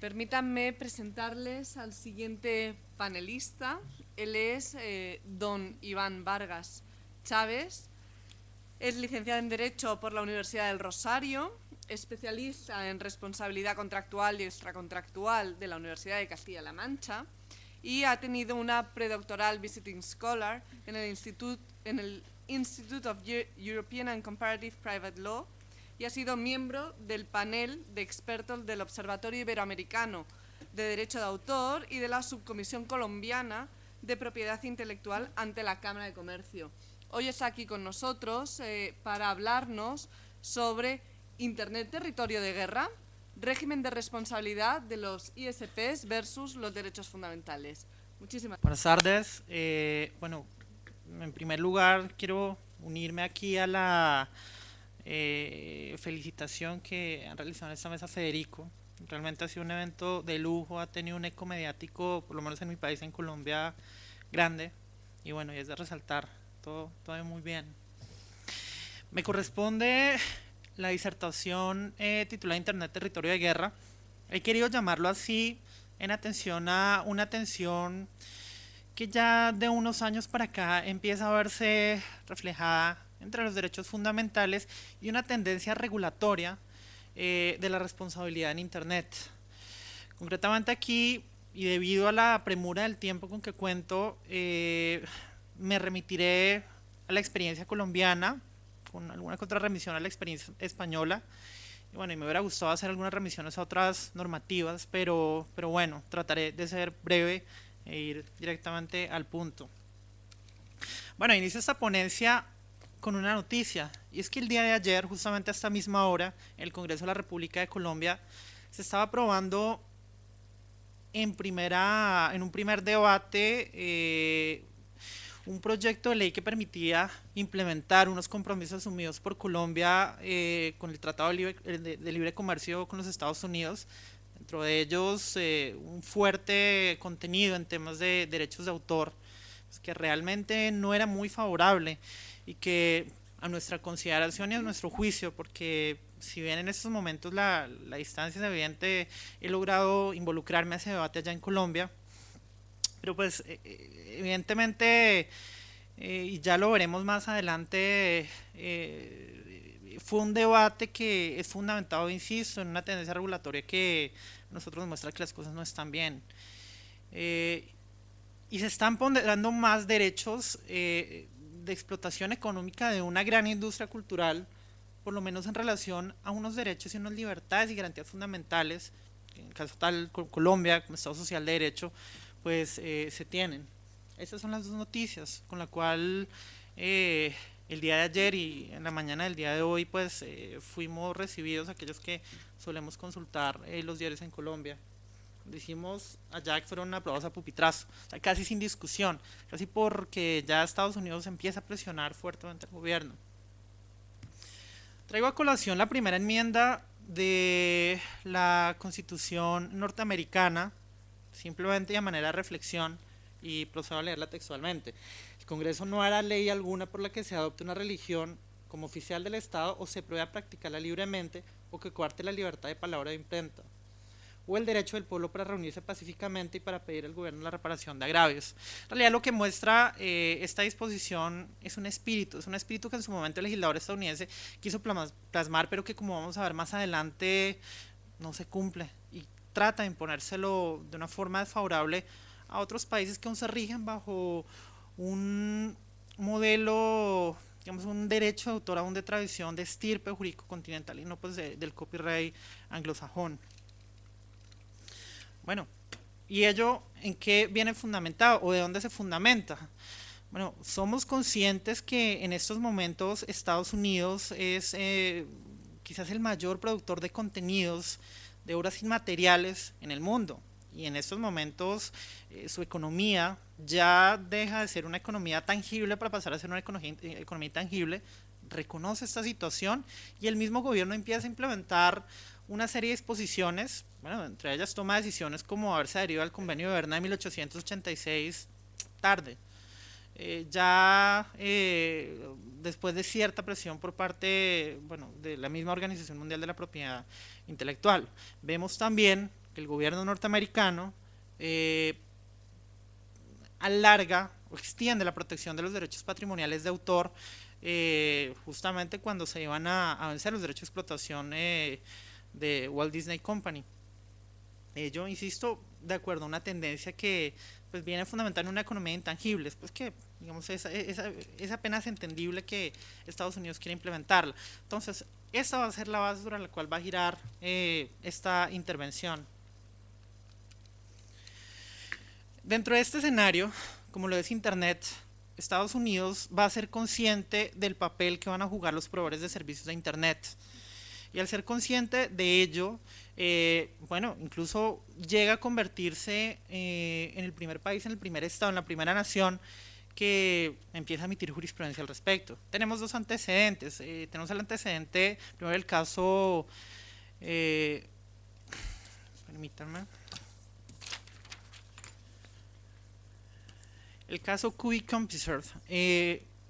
Permítanme presentarles al siguiente panelista. Él es eh, don Iván Vargas Chávez. Es licenciado en Derecho por la Universidad del Rosario, especialista en responsabilidad contractual y extracontractual de la Universidad de Castilla-La Mancha y ha tenido una predoctoral visiting scholar en en el Institute of European and Comparative Private Law y ha sido miembro del panel de expertos del Observatorio Iberoamericano de Derecho de Autor y de la Subcomisión Colombiana de Propiedad Intelectual ante la Cámara de Comercio. Hoy está aquí con nosotros eh, para hablarnos sobre Internet Territorio de Guerra, régimen de responsabilidad de los ISPs versus los derechos fundamentales. Muchísimas gracias. Buenas tardes. Eh, bueno, en primer lugar quiero unirme aquí a la eh, felicitación que han realizado en esta mesa Federico. Realmente ha sido un evento de lujo, ha tenido un eco mediático, por lo menos en mi país, en Colombia, grande. Y bueno, y es de resaltar, todo, todo muy bien. Me corresponde la disertación eh, titulada Internet, Territorio de Guerra. He querido llamarlo así en atención a una atención que ya de unos años para acá empieza a verse reflejada entre los derechos fundamentales y una tendencia regulatoria eh, de la responsabilidad en Internet. Concretamente aquí, y debido a la premura del tiempo con que cuento, eh, me remitiré a la experiencia colombiana, con alguna contrarremisión a la experiencia española. Y bueno, y me hubiera gustado hacer algunas remisiones a otras normativas, pero, pero bueno, trataré de ser breve e ir directamente al punto. Bueno, inicio esta ponencia con una noticia, y es que el día de ayer, justamente a esta misma hora, el Congreso de la República de Colombia, se estaba aprobando en, primera, en un primer debate eh, un proyecto de ley que permitía implementar unos compromisos asumidos por Colombia eh, con el Tratado de Libre, Comercio con los Estados Unidos, dentro de ellos eh, un fuerte contenido en temas de derechos de autor que realmente no era muy favorable y que a nuestra consideración y a nuestro juicio, porque si bien en estos momentos la, distancia es evidente, he logrado involucrarme a ese debate allá en Colombia, pero pues eh, eh, evidentemente, eh, y ya lo veremos más adelante, fue un debate que es fundamentado, insisto, en una tendencia regulatoria que nosotros muestra que las cosas no están bien y se están ponderando más derechos eh, de explotación económica de una gran industria cultural, por lo menos en relación a unos derechos y unas libertades y garantías fundamentales, en caso tal Colombia, como Estado Social de Derecho, pues eh, se tienen. Estas son las dos noticias con la cual eh, el día de ayer y en la mañana del día de hoy pues fuimos recibidos aquellos que solemos consultar los diarios en Colombia. Decimos allá que fueron aprobados a pupitrazo, casi sin discusión, casi porque ya Estados Unidos empieza a presionar fuertemente al gobierno. Traigo a colación la primera enmienda de la Constitución norteamericana, simplemente de manera de reflexión, y procedo a leerla textualmente. El Congreso no hará ley alguna por la que se adopte una religión como oficial del Estado o se pruebe a practicarla libremente o que coarte la libertad de palabra de imprenta o el derecho del pueblo para reunirse pacíficamente y para pedir al gobierno la reparación de agravios. En realidad lo que muestra eh, esta disposición es un espíritu, es un espíritu que en su momento el legislador estadounidense quiso plasmar, pero que como vamos a ver más adelante no se cumple y trata de imponérselo de una forma desfavorable a otros países que aún se rigen bajo un modelo digamos, un derecho de autor aún de tradición de estirpe jurídico continental y no pues del copyright anglosajón. Bueno, ¿y ello en qué viene fundamentado o de dónde se fundamenta? Bueno, somos conscientes que en estos momentos Estados Unidos es eh, quizás el mayor productor de contenidos de obras inmateriales en el mundo. Y en estos momentos eh, su economía ya deja de ser una economía tangible para pasar a ser una economía, eh, economía tangible, reconoce esta situación y el mismo gobierno empieza a implementar una serie de exposiciones, bueno, entre ellas toma decisiones como haberse adherido al convenio de Berna de 1886 tarde. Eh, ya eh, después de cierta presión por parte bueno, de la misma Organización Mundial de la Propiedad Intelectual. Vemos también que el gobierno norteamericano eh, alarga o extiende la protección de los derechos patrimoniales de autor justamente cuando se iban a, a vencer los derechos de explotación de Walt Disney Company. Eh, yo insisto, de acuerdo a una tendencia que pues viene fundamental en una economía de intangibles, pues que digamos es, apenas entendible que Estados Unidos quiere implementarla. Entonces, esta va a ser la base sobre la cual va a girar eh, esta intervención. Dentro de este escenario, como lo es Internet, Estados Unidos va a ser consciente del papel que van a jugar los proveedores de servicios de Internet. Y al ser consciente de ello, eh, bueno, incluso llega a convertirse eh, en el primer país, en el primer estado, en la primera nación que empieza a emitir jurisprudencia al respecto. Tenemos dos antecedentes. Eh, tenemos el antecedente, primero el caso, permítanme, el caso QI Compisert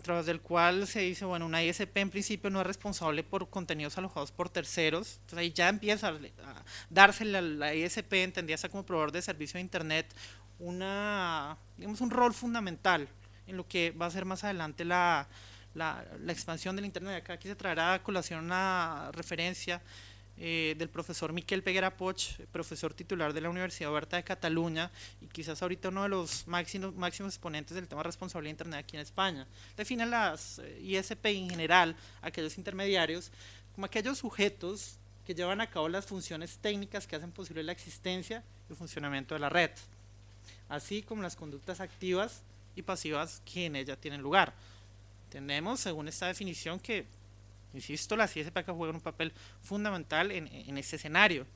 través del cual se dice, bueno, una ISP en principio no es responsable por contenidos alojados por terceros, entonces ahí ya empieza a, a la, ISP, ISP, entendíase como proveedor de servicio de Internet, una, digamos, un rol fundamental en lo que va a ser más adelante la, la, la expansión del Internet. Acá aquí se traerá a colación una referencia eh, del profesor Miquel Peguera Poch, profesor titular de la Universidad Oberta de Cataluña y quizás ahorita uno de los máximos, exponentes del tema responsable responsabilidad de Internet aquí en España. Define las eh, ISP en general, aquellos intermediarios, como aquellos sujetos que llevan a cabo las funciones técnicas que hacen posible la existencia y el funcionamiento de la red, así como las conductas activas y pasivas que en ella tienen lugar. Tenemos según esta definición, que Insisto, la ciencia acá que juega un papel fundamental en, este escenario.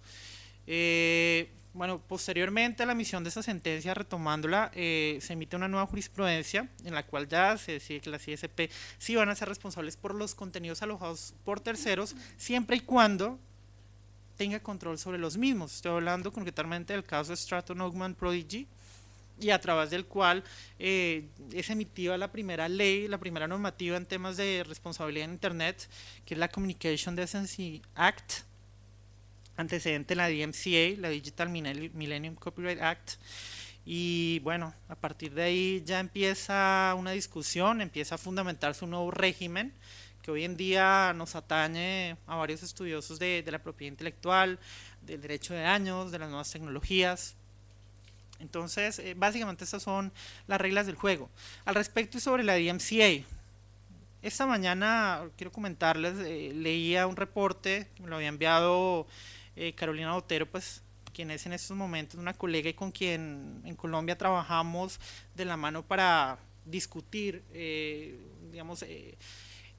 Eh, bueno, posteriormente a la emisión de esa sentencia, retomándola, eh, se emite una nueva jurisprudencia en la cual ya se decide que la ISP sí van a ser responsables por los contenidos alojados por terceros, siempre y cuando tenga control sobre los mismos. Estoy hablando concretamente del caso Stratton Oakman Prodigy, y a través del cual eh, es emitida la primera ley, la primera normativa en temas de responsabilidad en Internet, que es la Communication Decency Act, antecedente la DMCA, la Digital Millennium Copyright Act. Y bueno, a partir de ahí ya empieza una discusión, empieza a fundamentarse un nuevo régimen que hoy en día nos atañe a varios estudiosos de, de la propiedad intelectual, del derecho de daños, de las nuevas tecnologías, entonces, eh, básicamente estas son las reglas del juego. Al respecto y sobre la DMCA, esta mañana quiero comentarles, eh, leía un reporte me lo había enviado eh, Carolina Otero, pues quien es en estos momentos una colega y con quien en Colombia trabajamos de la mano para discutir, digamos,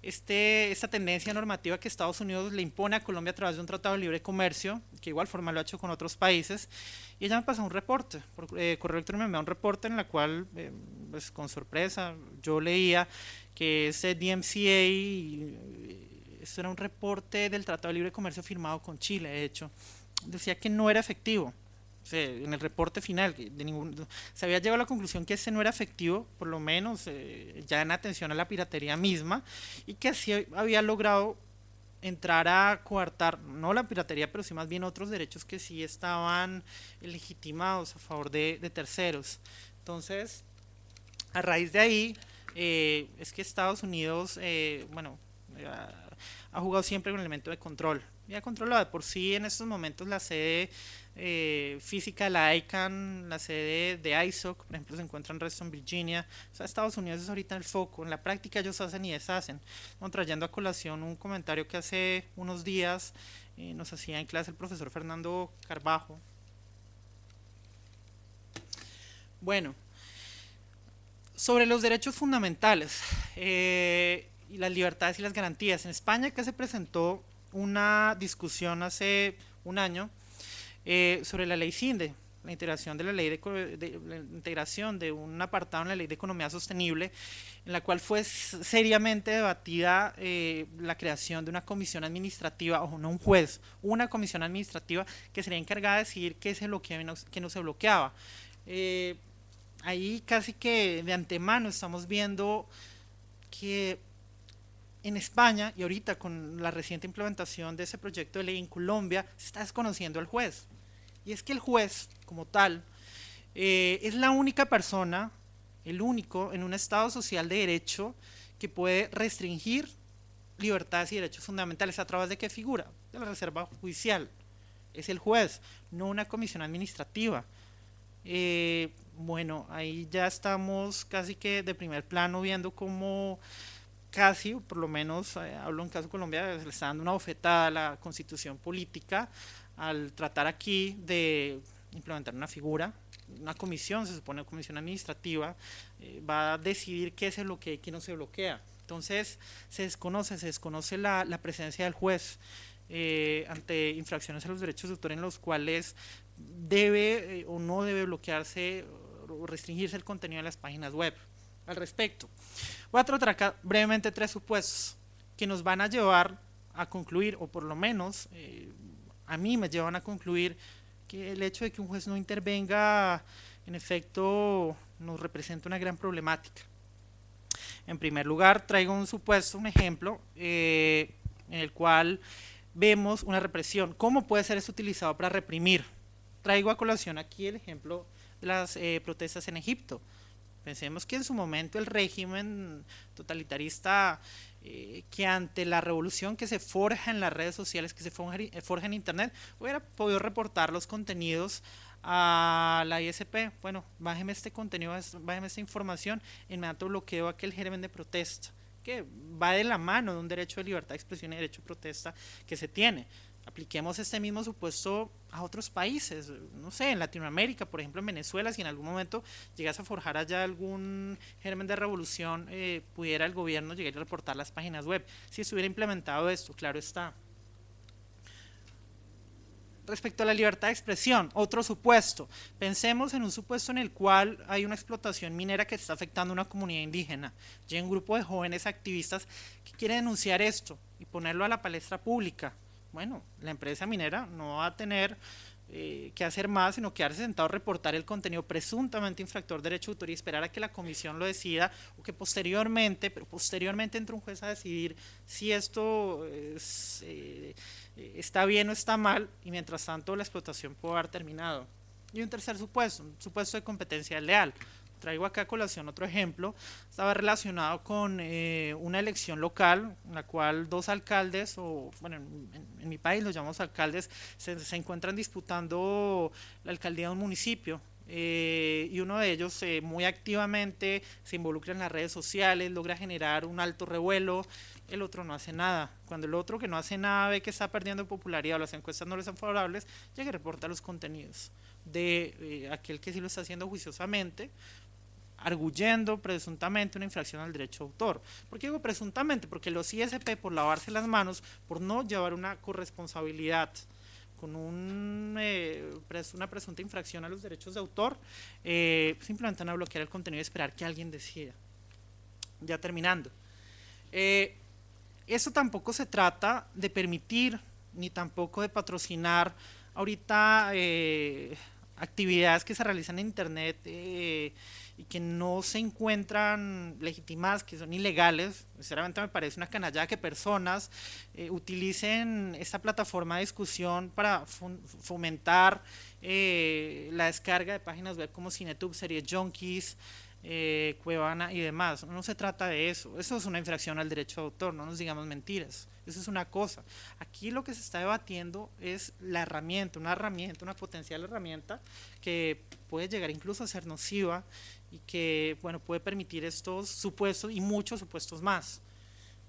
este, esta tendencia normativa que Estados Unidos le impone a Colombia a través de un tratado de libre comercio, que igual forma lo ha hecho con otros países, y ella me pasó un reporte, eh, correo electrónico me da un reporte en la cual, eh, pues con sorpresa, yo leía que ese DMCA, eso esto era un reporte del Tratado de Libre Comercio firmado con Chile, de hecho, decía que no era efectivo en el reporte final, de se había llegado a la conclusión que ese no era efectivo, por lo menos eh, ya en atención a la piratería misma, y que así había logrado entrar a coartar, no la piratería, pero sí más bien otros derechos que sí estaban legitimados a favor de, terceros. Entonces, a raíz de ahí, eh, es que Estados Unidos, eh, bueno, ha jugado siempre con el elemento de control. Ya controlado. Por sí, en estos momentos la sede eh, física la ICANN, la sede de ISOC, por ejemplo, se encuentra en Reston, Virginia. O Estados Unidos es ahorita el foco. En la práctica ellos hacen y deshacen. Estamos trayendo a colación un comentario que hace unos días eh, nos hacía en clase el profesor Fernando Carbajo. Bueno, sobre los derechos fundamentales eh, y las libertades y las garantías. En España que se presentó una discusión hace un año eh, sobre la ley CINDE, la integración de la ley de, integración de un apartado en la ley de economía sostenible, en la cual fue seriamente debatida eh, la creación de una comisión administrativa o no un juez, una comisión administrativa que sería encargada de decidir qué se bloqueaba y no, no se bloqueaba. Eh, ahí casi que de antemano estamos viendo que en España y ahorita con la reciente implementación de ese proyecto de ley en Colombia, se está desconociendo al juez. Y es que el juez, como tal, eh, es la única persona, el único en un Estado social de derecho que puede restringir libertades y derechos fundamentales a través de qué figura? De la reserva judicial. Es el juez, no una comisión administrativa. Eh, bueno, ahí ya estamos casi que de primer plano viendo cómo casi, por lo menos eh, hablo en caso de Colombia, se le está dando una bofetada a la constitución política al tratar aquí de implementar una figura, una comisión, se supone una comisión administrativa, eh, va a decidir qué se bloquea y qué no se bloquea. Entonces se desconoce, se desconoce la, presencia del juez eh, ante infracciones a los derechos de autor en los cuales debe o no debe bloquearse o restringirse el contenido de las páginas web al respecto. Voy a tratar brevemente tres supuestos que nos van a llevar a concluir, o por lo menos eh, a mí me llevan a concluir, que el hecho de que un juez no intervenga, en efecto, nos representa una gran problemática. En primer lugar, traigo un supuesto, un ejemplo, eh, en el cual vemos una represión. ¿Cómo puede ser eso utilizado para reprimir? Traigo a colación aquí el ejemplo de las eh, protestas en Egipto. Pensemos que en su momento el régimen totalitarista eh, que ante la revolución que se forja en las redes sociales, que se forja, en Internet, hubiera podido reportar los contenidos a la ISP. Bueno, bájeme este contenido, bájeme esta información, e inmediato bloqueo aquel germen de protesta, que va de la mano de un derecho de libertad de expresión y derecho de protesta que se tiene apliquemos este mismo supuesto a otros países, no sé, en Latinoamérica, por ejemplo, en Venezuela, si en algún momento llegas a forjar allá algún germen de revolución, eh, pudiera el gobierno llegar a reportar las páginas web, si se hubiera implementado esto, claro está. Respecto a la libertad de expresión, otro supuesto. Pensemos en un supuesto en el cual hay una explotación minera que está afectando a una comunidad indígena. Hay un grupo de jóvenes activistas que quiere denunciar esto y ponerlo a la palestra pública bueno, la empresa minera no va a tener eh, que hacer más, sino quedarse sentado, reportar el contenido presuntamente infractor de derecho de autor y esperar a que la comisión lo decida o que posteriormente, pero posteriormente entre un juez a decidir si esto eh, está bien o está mal y mientras tanto la explotación puede haber terminado. Y un tercer supuesto, un supuesto de competencia leal traigo acá a colación otro ejemplo, estaba relacionado con eh, una elección local, en la cual dos alcaldes, o bueno, en, mi país los llamamos alcaldes, se, encuentran disputando la alcaldía de un municipio. Eh, y uno de ellos eh, muy activamente se involucra en las redes sociales, logra generar un alto revuelo, el otro no hace nada. Cuando el otro que no hace nada ve que está perdiendo popularidad o las encuestas no le son favorables, llega y reporta los contenidos de aquel que sí lo está haciendo juiciosamente, arguyendo presuntamente una infracción al derecho de autor. ¿Por qué digo presuntamente? Porque los ISP por lavarse las manos, por no llevar una corresponsabilidad con un, eh, una presunta infracción a los derechos de autor, eh, simplemente van a bloquear el contenido y esperar que alguien decida. Ya terminando. Eh, eso tampoco se trata de permitir ni tampoco de patrocinar ahorita actividades que se realizan en Internet y que no se encuentran legitimadas, que son ilegales. Sinceramente me parece una canallada que personas eh, utilicen esta plataforma de discusión para fomentar eh, la descarga de páginas web como Cinetube, Series Junkies, eh, Cuevana y demás. No se trata de eso. Eso es una infracción al derecho de autor, no nos digamos mentiras. Eso es una cosa. Aquí lo que se está debatiendo es la herramienta, una herramienta, una potencial herramienta que puede llegar incluso a ser nociva y que bueno, puede permitir estos supuestos y muchos supuestos más.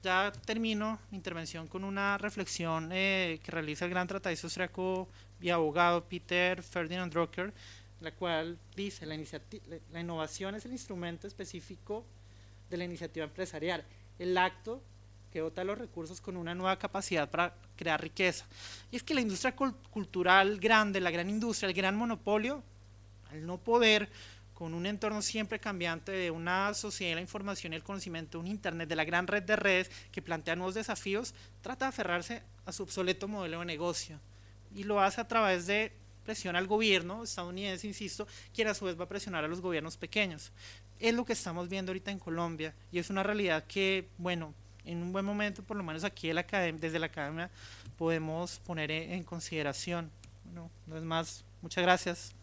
Ya termino mi intervención con una reflexión eh, que realiza el gran tratadista austriaco y abogado Peter Ferdinand Rocker, la cual dice, la, innovación es el instrumento específico de la iniciativa empresarial, el acto que dota los recursos con una nueva capacidad para crear riqueza. Y es que la industria cultural grande, la gran industria, el gran monopolio, al no poder con un entorno siempre cambiante de una sociedad de la información y el conocimiento, un Internet, de la gran red de redes que plantea nuevos desafíos, trata de aferrarse a su obsoleto modelo de negocio. Y lo hace a través de presión al gobierno estadounidense, insisto, quien a su vez va a presionar a los gobiernos pequeños. Es lo que estamos viendo ahorita en Colombia y es una realidad que, bueno, en un buen momento, por lo menos aquí desde la academia, podemos poner en consideración. no es más. Muchas gracias.